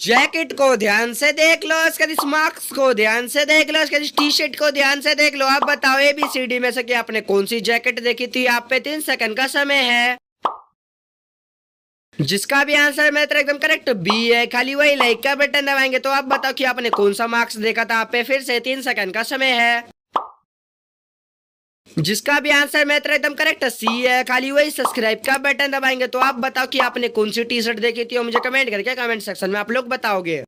jacket को ध्यान से देख लो इसके मार्क्स को ध्यान से देख लो इसके टी शर्ट को ध्यान से देख लो आप बताओ एबीसीडी में से कि आपने कौन सी जैकेट देखी थी आप पे तीन सेकंड का समय है जिसका भी आंसर मैं तेरा एकदम करेक्ट बी है खाली वही लाइक का बटन दबाएंगे तो आप बताओ कि आपने कौन सा मार्क्स देखा था आप पे फिर से तीन सेकंड का समय है जिसका भी आंसर मैं एकदम करेक्ट है सी है खाली वही सब्सक्राइब का बटन दबाएंगे तो आप बताओ कि आपने कौन सी टी शर्ट देखी थी और मुझे कमेंट करके कमेंट सेक्शन में आप लोग बताओगे